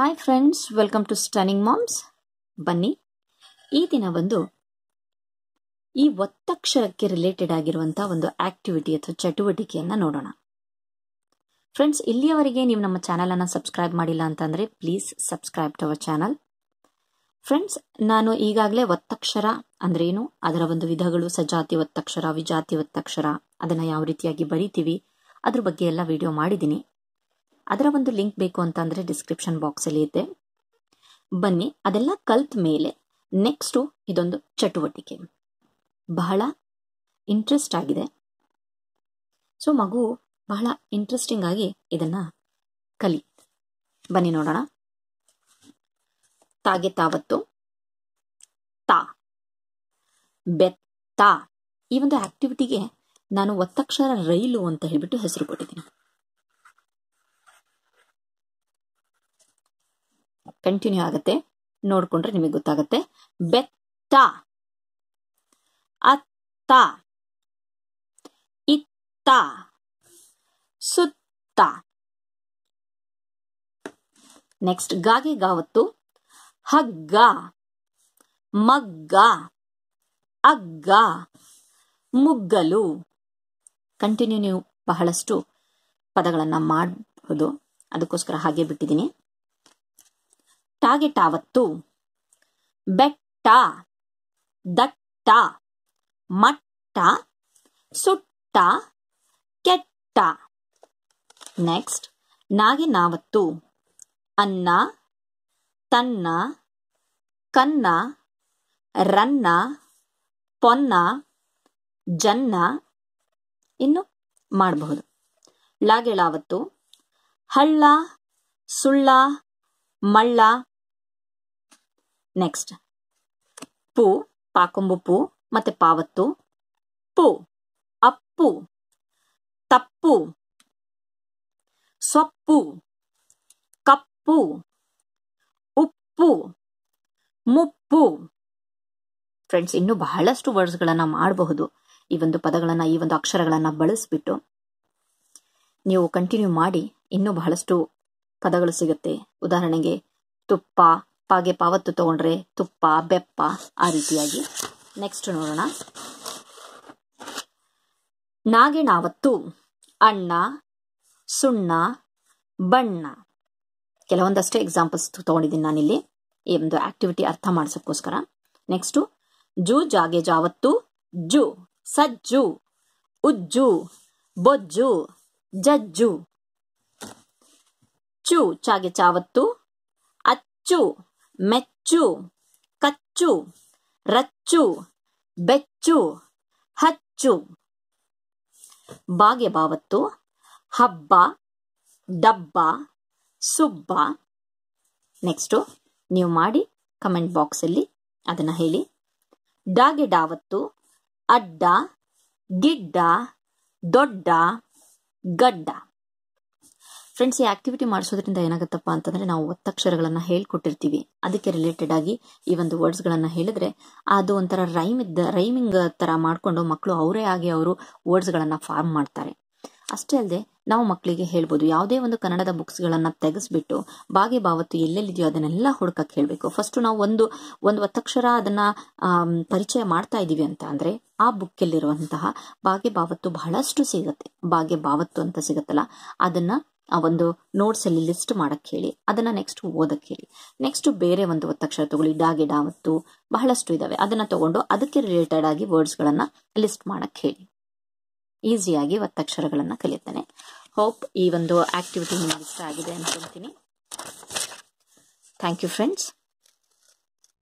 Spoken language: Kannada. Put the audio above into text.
hi friends welcome to stunning moms ಬನ್ನಿ ಈ ದಿನ ಒಂದು ಈ ಒತ್ತಕ್ಷರಕ್ಕೆ ರಿಲೇಟೆಡ್ ಆಗಿರುವಂತಹ ಒಂದು ಆಕ್ಟಿವಿಟಿ ಅಥವಾ ಚಟುವಟಿಕೆಯನ್ನು ನೋಡೋಣ ಫ್ರೆಂಡ್ಸ್ ಇಲ್ಲಿಯವರೆಗೆ ನೀವು ನಮ್ಮ ಚಾನಲನ್ನು ಸಬ್ಸ್ಕ್ರೈಬ್ ಮಾಡಿಲ್ಲ ಅಂತಂದರೆ please subscribe to our channel friends ನಾನು ಈಗಾಗಲೇ ಒತ್ತಕ್ಷರ ಅಂದ್ರೆ ಏನು ಅದರ ಒಂದು ವಿಧಗಳು ಸಜಾತಿ ಒತ್ತಕ್ಷರ ವಿಜಾತಿ ಒತ್ತಕ್ಷರ ಅದನ್ನು ಯಾವ ರೀತಿಯಾಗಿ ಬರಿತೀವಿ ಅದ್ರ ಬಗ್ಗೆ ಎಲ್ಲ ವಿಡಿಯೋ ಮಾಡಿದ್ದೀನಿ ಅದರ ಒಂದು ಲಿಂಕ್ ಬೇಕು ಅಂತಂದರೆ ಡಿಸ್ಕ್ರಿಪ್ಷನ್ ಬಾಕ್ಸಲ್ಲಿ ಇದೆ ಬನ್ನಿ ಅದೆಲ್ಲ ಕಲ್ತ ಮೇಲೆ ನೆಕ್ಸ್ಟು ಇದೊಂದು ಚಟುವಟಿಕೆ ಬಹಳ ಇಂಟ್ರೆಸ್ಟ್ ಆಗಿದೆ ಸೊ ಮಗು ಬಹಳ ಇಂಟ್ರೆಸ್ಟಿಂಗ್ ಆಗಿ ಇದನ್ನು ಕಲಿ ಬನ್ನಿ ನೋಡೋಣ ತಾಗೆ ತಾವತ್ತು ತಾ ಬೆತ್ತ ಈ ಒಂದು ಆಕ್ಟಿವಿಟಿಗೆ ನಾನು ಒತ್ತಕ್ಷರ ರೈಲು ಅಂತ ಹೇಳಿಬಿಟ್ಟು ಹೆಸರು ಕೊಟ್ಟಿದ್ದೀನಿ ಕಂಟಿನ್ಯೂ ಆಗುತ್ತೆ ನೋಡಿಕೊಂಡ್ರೆ ನಿಮಗೆ ಗೊತ್ತಾಗುತ್ತೆ ಬೆತ್ತ ಅತ್ತ ಇತ್ತ ಸುತ್ತ ನೆಕ್ಸ್ಟ್ ಗಾಗೆ ಗಾವತ್ತು ಹಗ್ಗ ಮಗ್ಗ ಅಗ್ಗ ಮುಗ್ಗಲು ಕಂಟಿನ್ಯೂ ನೀವು ಬಹಳಷ್ಟು ಪದಗಳನ್ನು ಮಾಡಬಹುದು ಅದಕ್ಕೋಸ್ಕರ ಹಾಗೆ ಬಿಟ್ಟಿದ್ದೀನಿ ಟಾಗೆಟಾವತ್ತು ಬೆಟ್ಟ ದಟ್ಟ ಮಟ್ಟ ಸುಟ್ಟ ಕೆಟ್ಟ ನೆಕ್ಸ್ಟ್ ನಾಗಿನಾವತ್ತು ಅನ್ನ ತನ್ನ ಕನ್ನ ರನ್ನ ಪೊನ್ನ ಜನ್ನ ಇನ್ನು ಮಾಡಬಹುದು ಲಾಗೆಳಾವತ್ತು ಹಳ್ಳ ಸುಳ್ಳ ಮಳ್ಳ ನೆಕ್ಸ್ಟ್ ಪೂ ಪಾಕೊಂಬು ಪೂ ಮತ್ತೆ ಪಾವತ್ತು ಪೂ ಅಪ್ಪು ತಪ್ಪು ಸೊಪ್ಪು ಕಪ್ಪು ಉಪ್ಪು ಮುಪ್ಪು ಫ್ರೆಂಡ್ಸ್ ಇನ್ನು ಬಹಳಷ್ಟು ವರ್ಡ್ಸ್ಗಳನ್ನು ಮಾಡಬಹುದು ಈ ಒಂದು ಪದಗಳನ್ನು ಈ ಒಂದು ಅಕ್ಷರಗಳನ್ನು ಬಳಸಿಬಿಟ್ಟು ನೀವು ಕಂಟಿನ್ಯೂ ಮಾಡಿ ಇನ್ನೂ ಬಹಳಷ್ಟು ಪದಗಳು ಸಿಗುತ್ತೆ ಉದಾಹರಣೆಗೆ ತುಪ್ಪ ಪಾಗೆ ಪಾವತ್ತು ತಗೊಂಡ್ರೆ ತುಪ್ಪ ಬೆಪ್ಪ ಆ ರೀತಿಯಾಗಿ ನೆಕ್ಸ್ಟ್ ನೋಡೋಣ ನಾಗಿಣಾವತ್ತು ಅಣ್ಣ ಸುಣ್ಣ ಬಣ್ಣ ಕೆಲವೊಂದಷ್ಟೇ ಎಕ್ಸಾಂಪಲ್ಸ್ ತೊಗೊಂಡಿದ್ದೀನಿ ನಾನಿಲ್ಲಿ ಈ ಒಂದು ಆಕ್ಟಿವಿಟಿ ಅರ್ಥ ಮಾಡಿಸೋಕ್ಕೋಸ್ಕರ ನೆಕ್ಸ್ಟು ಜು ಜಾಗೆ ಜಾವತ್ತು ಜು ಸಜ್ಜು ಉಜ್ಜು ಬೊಜ್ಜು ಜಜ್ಜು ಚು ಚಾಗೆ ಚಾವತ್ತು ಅಚ್ಚು ಮೆಚ್ಚು ಕಚ್ಚು ರಚ್ಚು ಬೆಚ್ಚು ಹಚ್ಚು ಬಾಗೆ ಬಾವತ್ತು ಹಬ್ಬ ಡಬ್ಬ ಸುಬ್ಬ ನೆಕ್ಸ್ಟು ನೀವು ಮಾಡಿ ಕಮೆಂಟ್ ಬಾಕ್ಸಲ್ಲಿ ಅದನ್ನು ಹೇಳಿ ಡಾಗೆ ಡಾವತ್ತು ಅಡ್ಡ ಗಿಡ್ಡ ದೊಡ್ಡ ಗಡ್ಡ ಫ್ರೆಂಡ್ಸ್ ಈ ಆಕ್ಟಿವಿಟಿ ಮಾಡಿಸೋದ್ರಿಂದ ಏನಾಗುತ್ತಪ್ಪ ಅಂತಂದ್ರೆ ನಾವು ಒತ್ತಕ್ಷರಗಳನ್ನು ಹೇಳ್ಕೊಟ್ಟಿರ್ತೀವಿ ಅದಕ್ಕೆ ರಿಲೇಟೆಡ್ ಆಗಿ ಈ ಒಂದು ವರ್ಡ್ಸ್ಗಳನ್ನು ಹೇಳಿದ್ರೆ ಅದು ಒಂಥರ ರೈಮ್ ಇದ್ದ ರೈಮಿಂಗ್ ತರ ಮಾಡಿಕೊಂಡು ಮಕ್ಕಳು ಅವರೇ ಆಗಿ ಅವರು ವರ್ಡ್ಸ್ಗಳನ್ನು ಫಾರ್ಮ್ ಮಾಡ್ತಾರೆ ಅಷ್ಟೇ ಅಲ್ಲದೆ ನಾವು ಮಕ್ಕಳಿಗೆ ಹೇಳ್ಬೋದು ಯಾವುದೇ ಒಂದು ಕನ್ನಡದ ಬುಕ್ಸ್ಗಳನ್ನು ತೆಗೆಸ್ಬಿಟ್ಟು ಬಾಗೆ ಬಾವತ್ತು ಎಲ್ಲೆಲ್ಲಿದೆಯೋ ಅದನ್ನೆಲ್ಲ ಹುಡ್ಕಕ್ಕೆ ಹೇಳಬೇಕು ಫಸ್ಟ್ ನಾವು ಒಂದು ಒಂದು ಒತ್ತಕ್ಷರ ಅದನ್ನು ಪರಿಚಯ ಮಾಡ್ತಾ ಇದ್ದೀವಿ ಅಂತ ಅಂದರೆ ಆ ಬುಕ್ಕಲ್ಲಿರುವಂತಹ ಬಾಗೆ ಬಾವತ್ತು ಬಹಳಷ್ಟು ಸಿಗುತ್ತೆ ಬಾಗೆ ಬಾವತ್ತು ಅಂತ ಸಿಗುತ್ತಲ್ಲ ಅದನ್ನು ಆ ಒಂದು ನೋಟ್ಸಲ್ಲಿ ಲಿಸ್ಟ್ ಮಾಡಕ್ಕೆ ಹೇಳಿ ಅದನ್ನು ನೆಕ್ಸ್ಟ್ ಓದಕ್ಕೆ ಹೇಳಿ ನೆಕ್ಸ್ಟ್ ಬೇರೆ ಒಂದು ಒತ್ತಕ್ಷರ ತಗೊಳ್ಳಿ ಡಾಗೆ ಡಾವತ್ತು ಬಹಳಷ್ಟು ಇದಾವೆ ಅದನ್ನು ತಗೊಂಡು ಅದಕ್ಕೆ ರಿಲೇಟೆಡ್ ಆಗಿ ವರ್ಡ್ಸ್ಗಳನ್ನು ಲಿಸ್ಟ್ ಮಾಡಕ್ಕೆ ಹೇಳಿ ಈಸಿಯಾಗಿ ಒತ್ತಕ್ಷರಗಳನ್ನು ಕಲಿಯುತ್ತೇನೆ ಹೋಪ್ ಈ ಒಂದು ಆಕ್ಟಿವಿಟಿ ನಿಮಗೆ ಇಷ್ಟ ಆಗಿದೆ ಅಂತ ಹೇಳ್ತೀನಿ ಥ್ಯಾಂಕ್ ಯು ಫ್ರೆಂಡ್ಸ್